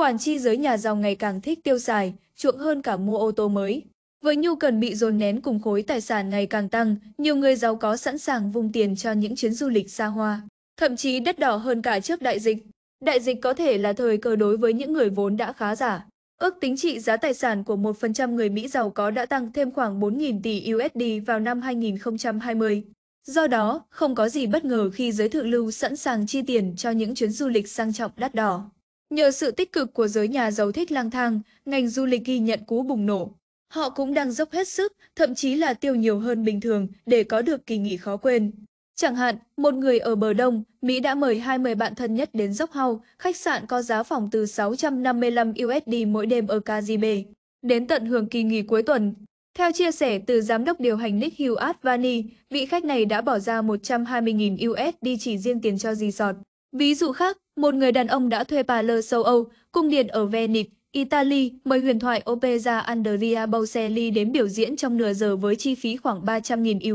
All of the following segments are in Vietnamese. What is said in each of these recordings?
Khoản chi giới nhà giàu ngày càng thích tiêu xài, chuộng hơn cả mua ô tô mới. Với nhu cần bị dồn nén cùng khối tài sản ngày càng tăng, nhiều người giàu có sẵn sàng vung tiền cho những chuyến du lịch xa hoa, thậm chí đất đỏ hơn cả trước đại dịch. Đại dịch có thể là thời cơ đối với những người vốn đã khá giả. Ước tính trị giá tài sản của 1% người Mỹ giàu có đã tăng thêm khoảng 4.000 tỷ USD vào năm 2020. Do đó, không có gì bất ngờ khi giới thượng lưu sẵn sàng chi tiền cho những chuyến du lịch sang trọng đắt đỏ. Nhờ sự tích cực của giới nhà giàu thích lang thang, ngành du lịch ghi nhận cú bùng nổ. Họ cũng đang dốc hết sức, thậm chí là tiêu nhiều hơn bình thường để có được kỳ nghỉ khó quên. Chẳng hạn, một người ở bờ đông, Mỹ đã mời 20 bạn thân nhất đến dốc hau, khách sạn có giá phòng từ 655 USD mỗi đêm ở Caribe, đến tận hưởng kỳ nghỉ cuối tuần. Theo chia sẻ từ giám đốc điều hành Nick Hugh Advani, vị khách này đã bỏ ra 120.000 USD chỉ riêng tiền cho resort. Ví dụ khác, một người đàn ông đã thuê parlor châu Âu, cung điện ở Venice, Italy mời huyền thoại Opera Andrea Bocelli đến biểu diễn trong nửa giờ với chi phí khoảng 300.000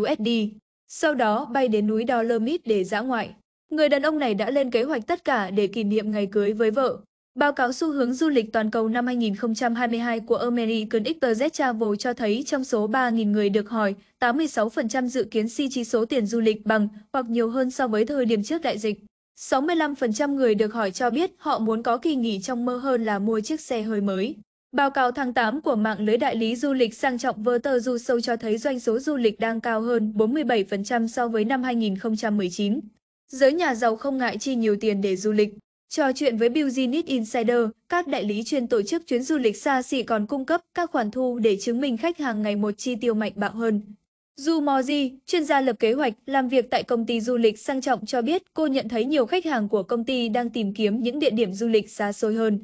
USD. Sau đó bay đến núi Dolomit để dã ngoại. Người đàn ông này đã lên kế hoạch tất cả để kỷ niệm ngày cưới với vợ. Báo cáo xu hướng du lịch toàn cầu năm 2022 của American Express Travel cho thấy trong số 3.000 người được hỏi, 86% dự kiến si chi số tiền du lịch bằng hoặc nhiều hơn so với thời điểm trước đại dịch. 65% người được hỏi cho biết họ muốn có kỳ nghỉ trong mơ hơn là mua chiếc xe hơi mới. Báo cáo tháng 8 của mạng lưới đại lý du lịch sang trọng Verter Du Sâu cho thấy doanh số du lịch đang cao hơn 47% so với năm 2019. Giới nhà giàu không ngại chi nhiều tiền để du lịch. Trò chuyện với Business Insider, các đại lý chuyên tổ chức chuyến du lịch xa xỉ còn cung cấp các khoản thu để chứng minh khách hàng ngày một chi tiêu mạnh bạo hơn. Du Moji, chuyên gia lập kế hoạch làm việc tại công ty du lịch sang trọng cho biết cô nhận thấy nhiều khách hàng của công ty đang tìm kiếm những địa điểm du lịch xa xôi hơn.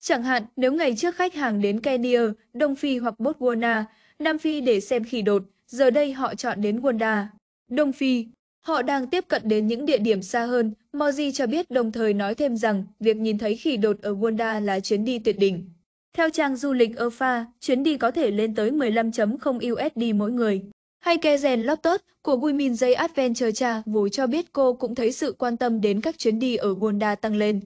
Chẳng hạn, nếu ngày trước khách hàng đến Kenya, Đông Phi hoặc Botswana, Nam Phi để xem khỉ đột, giờ đây họ chọn đến Wanda, Đông Phi. Họ đang tiếp cận đến những địa điểm xa hơn, Moji cho biết đồng thời nói thêm rằng việc nhìn thấy khỉ đột ở Wanda là chuyến đi tuyệt đỉnh. Theo trang du lịch ERFA, chuyến đi có thể lên tới 15.000 USD mỗi người hay ke rèn Loftus của Women J Adventure Cha Vú cho biết cô cũng thấy sự quan tâm đến các chuyến đi ở Wanda tăng lên.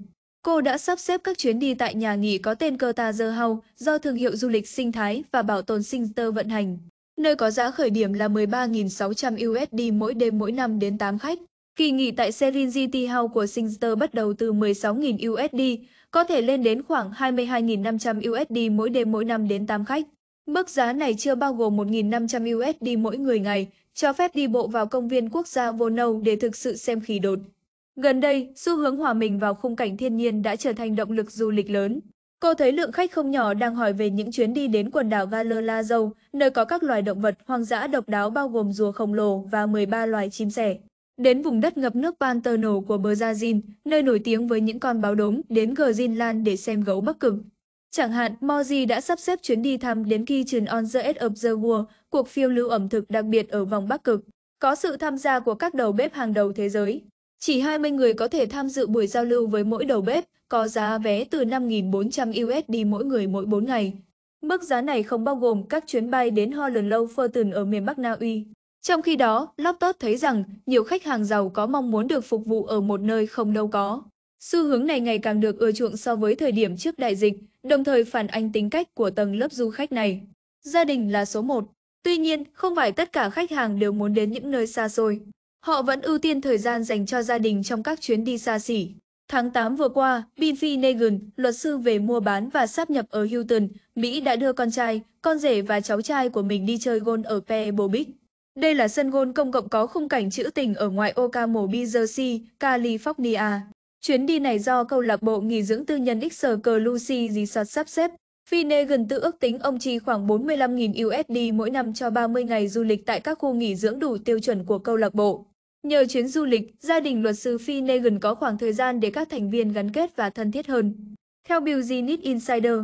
Cô đã sắp xếp các chuyến đi tại nhà nghỉ có tên Curtazer House do thương hiệu du lịch sinh thái và bảo tồn sinh tơ vận hành, nơi có giá khởi điểm là 13.600 USD mỗi đêm mỗi năm đến 8 khách. Kỳ nghỉ tại Serenity House của Singster bắt đầu từ 16.000 USD, có thể lên đến khoảng 22.500 USD mỗi đêm mỗi năm đến 8 khách. Mức giá này chưa bao gồm 1.500 USD mỗi người ngày, cho phép đi bộ vào công viên quốc gia Vonau để thực sự xem khí đột. Gần đây, xu hướng hòa mình vào khung cảnh thiên nhiên đã trở thành động lực du lịch lớn. Cô thấy lượng khách không nhỏ đang hỏi về những chuyến đi đến quần đảo Galerlazo, nơi có các loài động vật hoang dã độc đáo bao gồm rùa khổng lồ và 13 loài chim sẻ. Đến vùng đất ngập nước Pantanal của Brazil, nơi nổi tiếng với những con báo đốm, đến Greenland để xem gấu bắc cực. Chẳng hạn, Moji đã sắp xếp chuyến đi thăm đến Kitchen on the Edge of the World, cuộc phiêu lưu ẩm thực đặc biệt ở vòng Bắc Cực, có sự tham gia của các đầu bếp hàng đầu thế giới. Chỉ 20 người có thể tham dự buổi giao lưu với mỗi đầu bếp, có giá vé từ 5.400 USD mỗi người mỗi 4 ngày. Mức giá này không bao gồm các chuyến bay đến Holland Furton ở miền Bắc Na Uy. Trong khi đó, Loftus thấy rằng nhiều khách hàng giàu có mong muốn được phục vụ ở một nơi không đâu có. Xu hướng này ngày càng được ưa chuộng so với thời điểm trước đại dịch, đồng thời phản ánh tính cách của tầng lớp du khách này. Gia đình là số một. Tuy nhiên, không phải tất cả khách hàng đều muốn đến những nơi xa xôi. Họ vẫn ưu tiên thời gian dành cho gia đình trong các chuyến đi xa xỉ. Tháng 8 vừa qua, Binfi Negan, luật sư về mua bán và sáp nhập ở Hilton, Mỹ đã đưa con trai, con rể và cháu trai của mình đi chơi golf ở Pebble Đây là sân golf công cộng có khung cảnh trữ tình ở ngoại ô Jersey, California. Chuyến đi này do câu lạc bộ nghỉ dưỡng tư nhân Xcl Lucy Resort sắp xếp. Fine tự ước tính ông chi khoảng 45.000 USD mỗi năm cho 30 ngày du lịch tại các khu nghỉ dưỡng đủ tiêu chuẩn của câu lạc bộ. Nhờ chuyến du lịch, gia đình luật sư Phi có khoảng thời gian để các thành viên gắn kết và thân thiết hơn. Theo Business Insider,